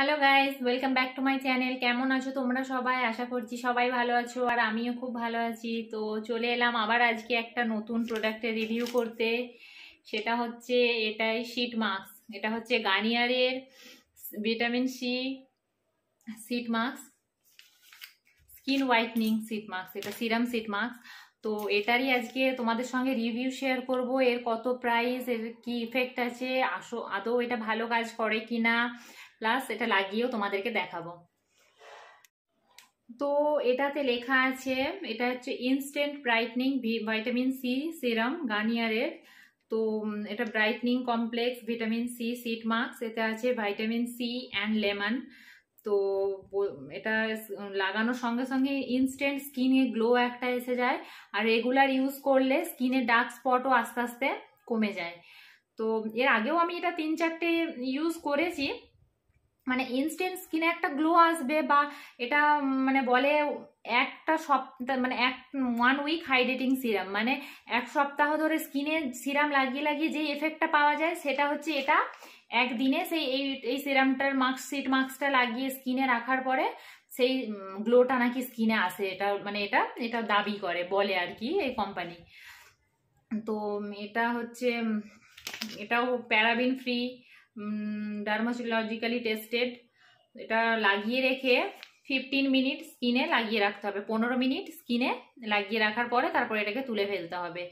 hello guys welcome back to my channel কেমন আছো তোমরা সবাই আশা করছি সবাই ভালো আছো আর আমিও খুব ভালো আছি তো চলে এলাম আবার আজকে একটা নতুন প্রোডাক্টের রিভিউ করতে সেটা হচ্ছে এটাই শিট মাস্ক এটা হচ্ছে গার্নিয়ারের vitamin C sheet mask skin whitening sheet mask এটা সিরাম সিট মাস্ক তো এটারই আজকে তোমাদের সঙ্গে রিভিউ শেয়ার করব এর কত প্রাইস এর কি ইফেক্ট আছে আসো আদৌ এটা ভালো কাজ করে কি না প্লাস এটা লাগিয়েও তোমাদেরকে দেখাবো তো এটাতে লেখা আছে এটা হচ্ছে instant brightening vitamin C serum গার্নিয়ারের তো এটা brightening complex vitamin C sheet mask এতে আছে ভাইটামিন সি অ্যান্ড লেমন তো এটা লাগানোর সঙ্গে সঙ্গে ইনস্ট্যান্ট স্কিনে গ্লো একটা এসে যায় আর রেগুলার ইউজ করলে স্কিনে ডার্ক স্পটও আস্তে আস্তে কমে যায় তো এর আগেও আমি এটা তিন চারটে ইউজ করেছি মানে ইনস্ট্যান্ট স্কিনে একটা গ্লো আসবে বা এটা মানে বলে একটা সপ্তাহ মানে এক ওয়ান উইক হাইড্রেটিং সিরাম মানে এক সপ্তাহ ধরে স্কিনে সিরাম লাগিয়ে লাগিয়ে যে এফেক্টটা পাওয়া যায় সেটা হচ্ছে এটা একদিনে সেই এই এই সিরামটার মাস্ক সিট মাস্কটা লাগিয়ে স্কিনে রাখার পরে সেই গ্লোটা নাকি স্কিনে আসে এটা মানে এটা এটা দাবি করে বলে আর কি এই কোম্পানি তো এটা হচ্ছে এটাও প্যারাবিন ফ্রি ডার্মোসিলজিক্যালি টেস্টেড এটা লাগিয়ে রেখে ফিফটিন মিনিট স্কিনে লাগিয়ে রাখতে হবে পনেরো মিনিট স্কিনে লাগিয়ে রাখার পরে তারপরে এটাকে তুলে ফেলতে হবে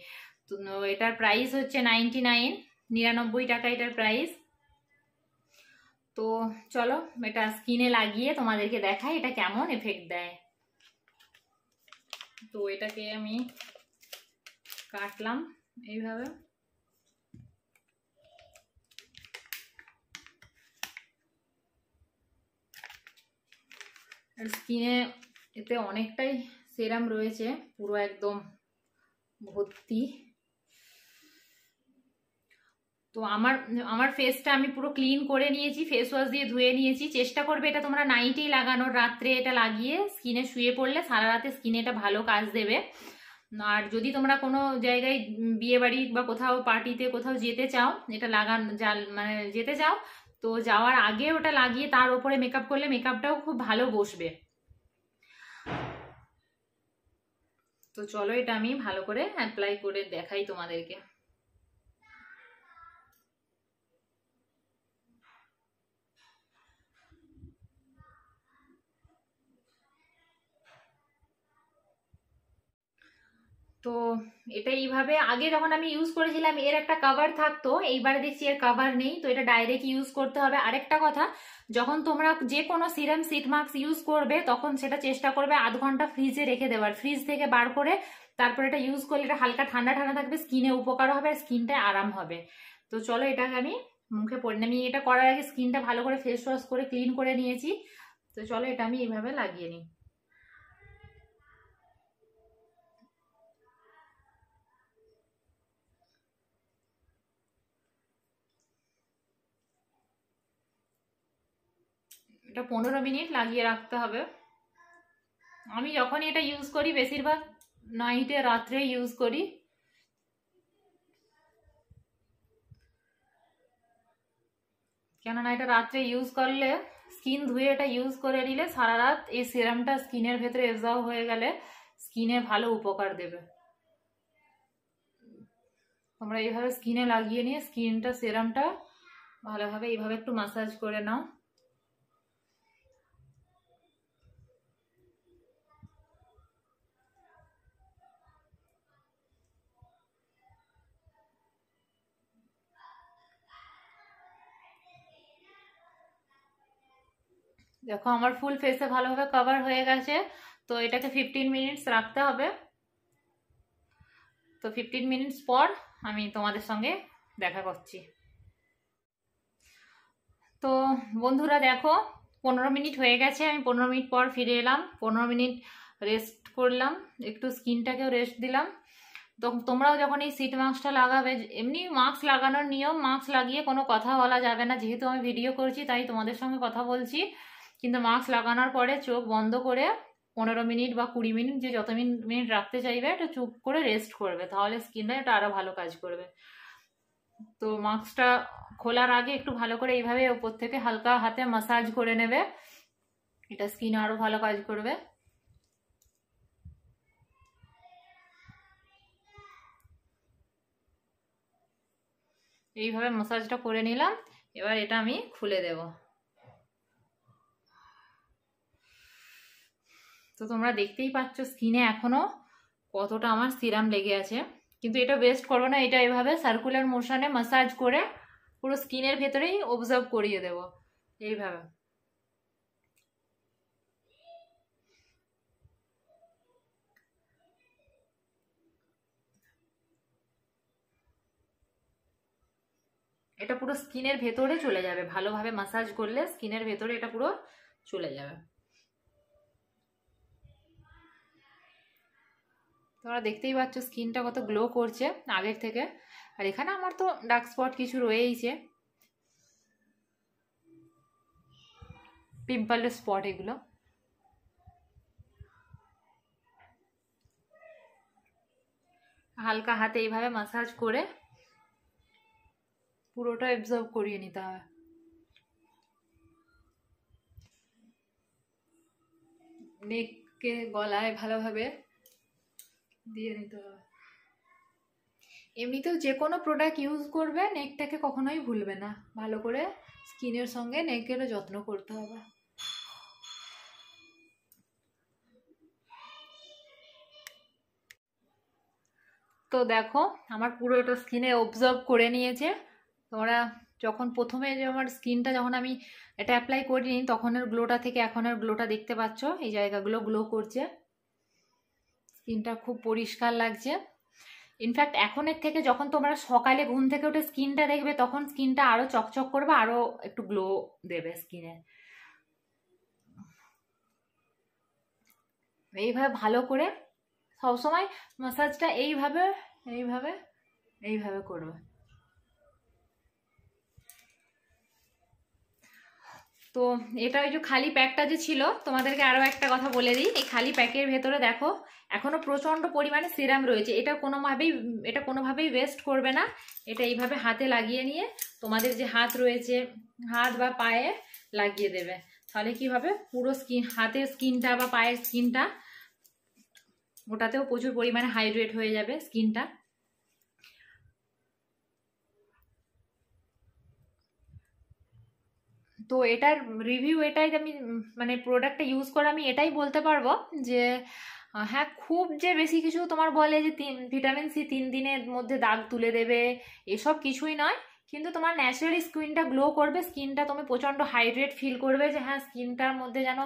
এটার প্রাইস হচ্ছে নাইনটি নাইন নিরানব্বই টাকা এটার প্রাইস তো চলো এটা স্কিনে লাগিয়ে তোমাদেরকে দেখাই এটা কেমন এফেক্ট দেয় তো এটাকে আমি কাটলাম এইভাবে স্কিনে এতে অনেকটাই সেরাম রয়েছে পুরো একদম ভর্তি তো আমার আমার ফেসটা আমি পুরো ক্লিন করে নিয়েছি ফেস ওয়াশ দিয়ে ধুয়ে নিয়েছি চেষ্টা করবে এটা তোমরা নাইটেই লাগানোর রাত্রে এটা লাগিয়ে স্কিনে শুয়ে পড়লে সারা রাতে স্কিনে এটা ভালো কাজ দেবে আর যদি তোমরা কোনো জায়গায় বিয়ে বাড়ি বা কোথাও পার্টিতে কোথাও যেতে চাও এটা লাগান মানে যেতে চাও তো যাওয়ার আগে ওটা লাগিয়ে তার ওপরে মেকআপ করলে মেকআপটাও খুব ভালো বসবে তো চলো এটা আমি ভালো করে অ্যাপ্লাই করে দেখাই তোমাদেরকে তো এটা এইভাবে আগে যখন আমি ইউজ করেছিলাম এর একটা কাভার থাকতো এইবারে দেখছি এর কাভার নেই তো এটা ডাইরেক্ট ইউজ করতে হবে আরেকটা কথা যখন তোমরা যে কোনো সিরাম সিট মাস্ক ইউজ করবে তখন সেটা চেষ্টা করবে আধ ঘন্টা ফ্রিজে রেখে দেওয়ার ফ্রিজ থেকে বার করে তারপরে এটা ইউজ করলে এটা হালকা ঠান্ডা ঠান্ডা থাকবে স্কিনে উপকার হবে আর স্কিনটা আরাম হবে তো চলো এটাকে আমি মুখে পড়ে আমি এটা করার আগে স্কিনটা ভালো করে ফেস ওয়াশ করে ক্লিন করে নিয়েছি তো চলো এটা আমি এইভাবে লাগিয়ে নিই এটা পনেরো মিনিট লাগিয়ে রাখতে হবে আমি যখনই এটা ইউজ করি বেশিরভাগ নাইটে রাত্রে ইউজ করি কেননা এটা রাত্রে ইউজ করলে স্কিন ধুয়ে এটা ইউজ করে নিলে সারা রাত এই সিরামটা স্কিনের ভেতরে এজাও হয়ে গেলে স্কিনে ভালো উপকার দেবে তোমরা এইভাবে স্কিনে লাগিয়ে নিয়ে স্কিনটা সেরামটা ভালোভাবে এইভাবে একটু মাসাজ করে নাও দেখো আমার ফুল ফেসে ভালোভাবে কভার হয়ে গেছে তো এটাকে ফিফটিন মিনিটস রাখতে হবে তো ফিফটিন মিনিটস পর আমি তোমাদের সঙ্গে দেখা করছি তো বন্ধুরা দেখো পনেরো মিনিট হয়ে গেছে আমি পনেরো মিনিট পর ফিরে এলাম পনেরো মিনিট রেস্ট করলাম একটু স্কিনটাকেও রেস্ট দিলাম তো তোমরাও যখন এই সিট মাস্কটা লাগাবে এমনি মাস্ক লাগানোর নিয়ম মাস্ক লাগিয়ে কোনো কথা বলা যাবে না যেহেতু আমি ভিডিও করছি তাই তোমাদের সঙ্গে কথা বলছি কিন্তু মাস্ক লাগানোর পরে চোখ বন্ধ করে পনেরো মিনিট বা কুড়ি মিনিট যে যত মিনিট রাখতে চাইবে এটা চুপ করে রেস্ট করবে তাহলে স্কিনটা এটা আরও ভালো কাজ করবে তো মাস্কটা খোলার আগে একটু ভালো করে এইভাবে ওপর থেকে হালকা হাতে মাসাজ করে নেবে এটা স্কিন আরও ভালো কাজ করবে এইভাবে মাসাজটা করে নিলাম এবার এটা আমি খুলে দেবো তো তোমরা দেখতেই পাচ্ছ স্কিনে এখনও কতটা আমার সিরাম লেগে আছে কিন্তু এটা ওয়েস্ট করবো না এটা এভাবে সার্কুলার মোশনে মাসাজ করে পুরো স্কিনের ভেতরেই অবজার্ভ করিয়ে দেব এইভাবে এটা পুরো স্কিনের ভেতরে চলে যাবে ভালোভাবে মাসাজ করলে স্কিনের ভেতরে এটা পুরো চলে যাবে তোমরা দেখতেই পাচ্ছ স্কিনটা কত গ্লো করছে আগের থেকে আর এখানে আমার তো ডার্ক স্পট কিছু রয়েইছে পিম্পলের স্পট এগুলো হালকা হাতে এইভাবে মাসাজ করে পুরোটা অ্যাবজর্ব করিয়ে নিতে হবে নেককে গলায় ভালোভাবে দিয়ে নিতে হবে এমনিতেও যে কোনো প্রোডাক্ট ইউজ করবে নেকটাকে কখনোই ভুলবে না ভালো করে স্কিনের সঙ্গে নেকেরও যত্ন করতে হবে তো দেখো আমার পুরোটা স্কিনে অবজার্ভ করে নিয়েছে তোমরা যখন প্রথমে যে আমার স্কিনটা যখন আমি এটা অ্যাপ্লাই করিনি তখনের গ্লোটা থেকে এখনের গ্লোটা দেখতে পাচ্ছ এই জায়গাগুলো গ্লো করছে স্কিনটা খুব পরিষ্কার লাগছে ইনফ্যাক্ট এখনের থেকে যখন তোমরা সকালে ঘুম থেকে উঠে স্কিনটা দেখবে তখন স্কিনটা আরও চকচক করবে আরও একটু গ্লো দেবে স্কিনে এইভাবে ভালো করে সবসময় মাসাজটা এইভাবে এইভাবে এইভাবে করবে তো এটা ওই যে খালি প্যাকটা যে ছিল তোমাদেরকে আরও একটা কথা বলে দিই এই খালি প্যাকের ভেতরে দেখো এখনও প্রচণ্ড পরিমাণে সিরাম রয়েছে এটা কোনোভাবেই এটা কোনোভাবেই ওয়েস্ট করবে না এটা এইভাবে হাতে লাগিয়ে নিয়ে তোমাদের যে হাত রয়েছে হাত বা পায়ে লাগিয়ে দেবে তাহলে কি হবে পুরো স্কিন হাতের স্কিনটা বা পায়ের স্কিনটা ওটাতেও প্রচুর পরিমাণে হাইড্রেট হয়ে যাবে স্কিনটা তো এটার রিভিউ এটাই আমি মানে প্রোডাক্টটা ইউজ করে আমি এটাই বলতে পারবো যে হ্যাঁ খুব যে বেশি কিছু তোমার বলে যে তিন ভিটামিন সি তিন দিনের মধ্যে দাগ তুলে দেবে এসব কিছুই নয় কিন্তু তোমার ন্যাচারালি স্কিনটা গ্লো করবে স্কিনটা তুমি প্রচণ্ড হাইড্রেট ফিল করবে যে হ্যাঁ স্কিনটার মধ্যে যেন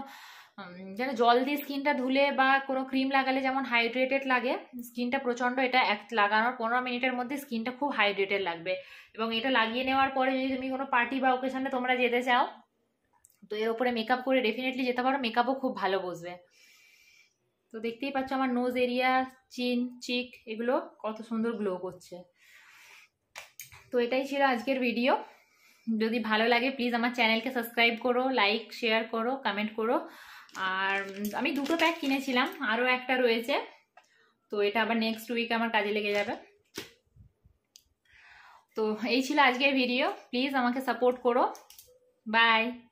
যেন জল দিয়ে স্কিনটা ধুলে বা কোনো ক্রিম লাগালে যেমন হাইড্রেটেড লাগে স্কিনটা প্রচণ্ড এটা এক লাগানোর পনেরো মিনিটের মধ্যে স্কিনটা খুব হাইড্রেটেড লাগবে এবং এটা লাগিয়ে নেওয়ার পরে যদি তুমি কোনো পার্টি বা ওকেশনে তোমরা যেতে চাও তো এর ওপরে মেকআপ করে ডেফিনেটলি যেতে পারো মেকআপও খুব ভালো বসবে তো দেখতেই পাচ্ছ আমার নোজ এরিয়া চিন চিক এগুলো কত সুন্দর গ্লো করছে তো এটাই ছিল আজকের ভিডিও যদি ভালো লাগে প্লিজ আমার চ্যানেলকে সাবস্ক্রাইব করো লাইক শেয়ার করো কমেন্ট করো আর আমি দুটো প্যাক কিনেছিলাম আরও একটা রয়েছে তো এটা আবার নেক্সট উইকে আমার কাজে লেগে যাবে তো এই ছিল আজকের ভিডিও প্লিজ আমাকে সাপোর্ট করো বাই